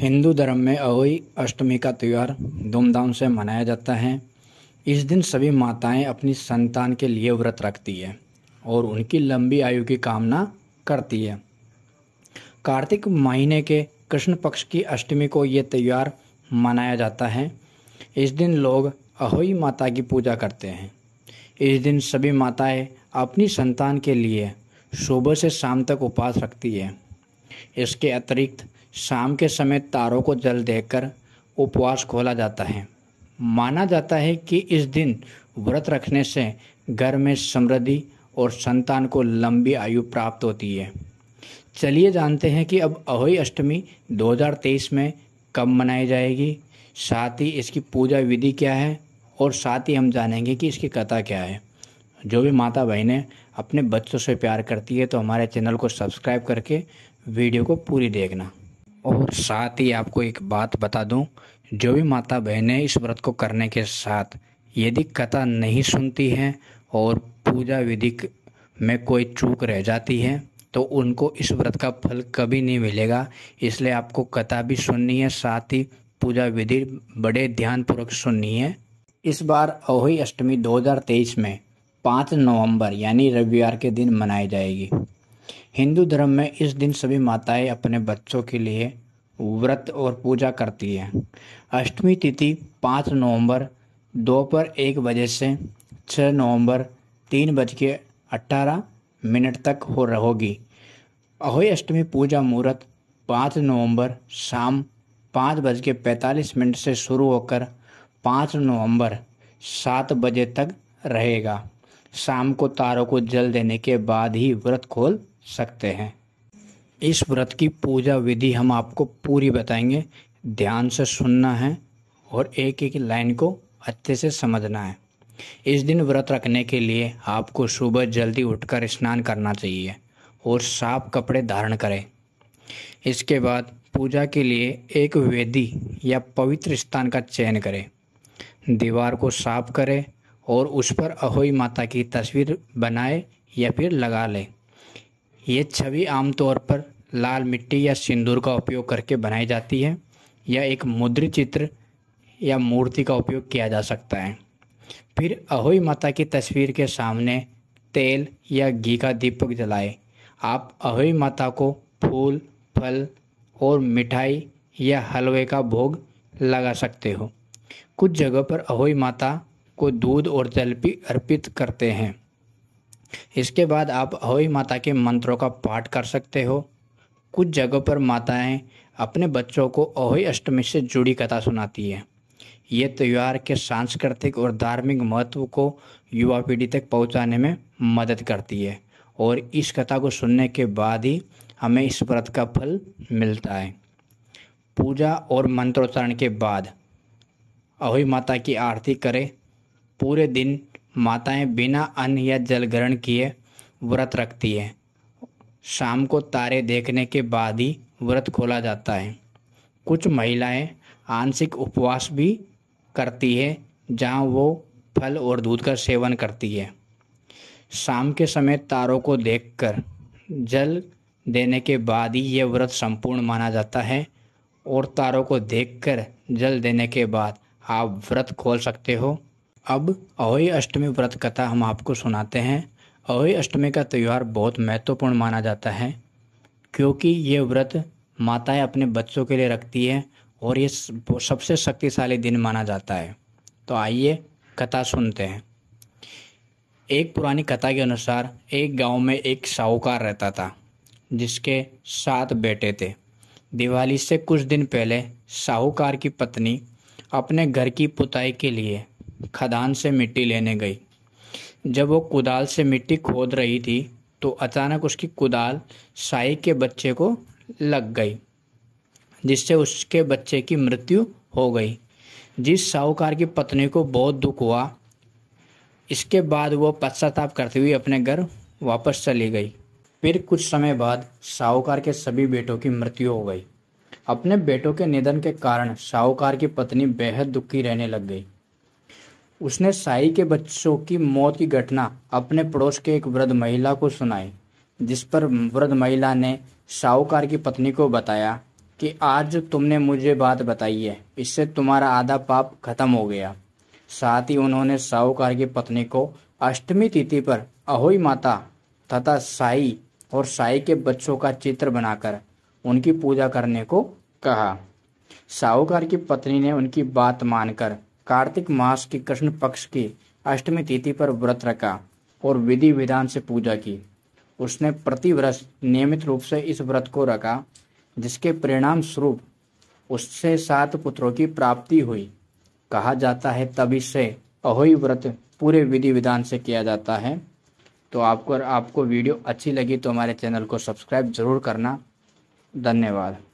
हिंदू धर्म में अहोई अष्टमी का त्यौहार धूमधाम से मनाया जाता है इस दिन सभी माताएं अपनी संतान के लिए व्रत रखती है और उनकी लंबी आयु की कामना करती है कार्तिक महीने के कृष्ण पक्ष की अष्टमी को ये त्यौहार मनाया जाता है इस दिन लोग अहोई माता की पूजा करते हैं इस दिन सभी माताएं अपनी संतान के लिए सुबह से शाम तक उपास रखती है इसके अतिरिक्त शाम के समय तारों को जल देकर उपवास खोला जाता है माना जाता है कि इस दिन व्रत रखने से घर में समृद्धि और संतान को लंबी आयु प्राप्त होती है चलिए जानते हैं कि अब अहोई अष्टमी 2023 में कब मनाई जाएगी साथ ही इसकी पूजा विधि क्या है और साथ ही हम जानेंगे कि इसकी कथा क्या है जो भी माता बहनें अपने बच्चों से प्यार करती है तो हमारे चैनल को सब्सक्राइब करके वीडियो को पूरी देखना और साथ ही आपको एक बात बता दूं जो भी माता बहनें इस व्रत को करने के साथ यदि कथा नहीं सुनती हैं और पूजा विधि में कोई चूक रह जाती है तो उनको इस व्रत का फल कभी नहीं मिलेगा इसलिए आपको कथा भी सुननी है साथ ही पूजा विधि बड़े ध्यानपूर्वक सुननी है इस बार अहोई अष्टमी 2023 में 5 नवंबर यानी रविवार के दिन मनाई जाएगी हिंदू धर्म में इस दिन सभी माताएं अपने बच्चों के लिए व्रत और पूजा करती हैं अष्टमी तिथि पाँच नवंबर दोपहर एक बजे से छः नवंबर तीन बज के अट्ठारह मिनट तक हो रहोगी अहोई अष्टमी पूजा मुहूर्त पाँच नवंबर शाम पाँच बज के पैंतालीस मिनट से शुरू होकर पाँच नवंबर सात बजे तक रहेगा शाम को तारों को जल देने के बाद ही व्रत खोल सकते हैं इस व्रत की पूजा विधि हम आपको पूरी बताएंगे ध्यान से सुनना है और एक एक लाइन को अच्छे से समझना है इस दिन व्रत रखने के लिए आपको सुबह जल्दी उठकर स्नान करना चाहिए और साफ कपड़े धारण करें इसके बाद पूजा के लिए एक वेदी या पवित्र स्थान का चयन करें दीवार को साफ करें और उस पर अहोई माता की तस्वीर बनाए या फिर लगा लें ये छवि आमतौर पर लाल मिट्टी या सिंदूर का उपयोग करके बनाई जाती है या एक मुद्रित चित्र या मूर्ति का उपयोग किया जा सकता है फिर अहोई माता की तस्वीर के सामने तेल या घी का दीपक जलाए आप अहोई माता को फूल फल और मिठाई या हलवे का भोग लगा सकते हो कुछ जगह पर अहोई माता को दूध और जल भी अर्पित करते हैं इसके बाद आप अहोई माता के मंत्रों का पाठ कर सकते हो कुछ जगहों पर माताएं अपने बच्चों को अहोई अष्टमी से जुड़ी कथा सुनाती है ये त्यौहार के सांस्कृतिक और धार्मिक महत्व को युवा पीढ़ी तक पहुंचाने में मदद करती है और इस कथा को सुनने के बाद ही हमें इस व्रत का फल मिलता है पूजा और मंत्रोच्चारण के बाद अहोई माता की आरती करें पूरे दिन माताएं बिना अन्न या जल ग्रहण किए व्रत रखती है शाम को तारे देखने के बाद ही व्रत खोला जाता है कुछ महिलाएं आंशिक उपवास भी करती है जहां वो फल और दूध का सेवन करती है शाम के समय तारों को देखकर जल देने के बाद ही यह व्रत संपूर्ण माना जाता है और तारों को देखकर जल देने के बाद आप व्रत खोल सकते हो अब अहोई अष्टमी व्रत कथा हम आपको सुनाते हैं अहोई अष्टमी का त्यौहार बहुत महत्वपूर्ण माना जाता है क्योंकि ये व्रत माताएं अपने बच्चों के लिए रखती है और ये सबसे शक्तिशाली दिन माना जाता है तो आइए कथा सुनते हैं एक पुरानी कथा के अनुसार एक गांव में एक साहूकार रहता था जिसके सात बेटे थे दिवाली से कुछ दिन पहले साहूकार की पत्नी अपने घर की पुताई के लिए खदान से मिट्टी लेने गई जब वो कुदाल से मिट्टी खोद रही थी तो अचानक उसकी कुदाल साई के बच्चे को लग गई जिससे उसके बच्चे की मृत्यु हो गई जिस साहूकार की पत्नी को बहुत दुख हुआ इसके बाद वो पश्चाताप करते हुए अपने घर वापस चली गई फिर कुछ समय बाद साहूकार के सभी बेटों की मृत्यु हो गई अपने बेटों के निधन के कारण साहूकार की पत्नी बेहद दुखी रहने लग गई उसने साई के बच्चों की मौत की घटना अपने पड़ोस के एक वृद्ध महिला को सुनाई जिस पर वृद्ध महिला ने साहूकार की पत्नी को बताया कि आज तुमने मुझे बात बताई है इससे तुम्हारा आधा पाप खत्म हो गया साथ ही उन्होंने साहूकार की पत्नी को अष्टमी तिथि पर अहोई माता तथा साई और साई के बच्चों का चित्र बनाकर उनकी पूजा करने को कहा साहूकार की पत्नी ने उनकी बात मानकर कार्तिक मास की कृष्ण पक्ष की अष्टमी तिथि पर व्रत रखा और विधि विधान से पूजा की उसने प्रतिवर्ष नियमित रूप से इस व्रत को रखा जिसके परिणाम स्वरूप उससे सात पुत्रों की प्राप्ति हुई कहा जाता है तभी से अहोई व्रत पूरे विधि विधान से किया जाता है तो आपको आपको वीडियो अच्छी लगी तो हमारे चैनल को सब्सक्राइब ज़रूर करना धन्यवाद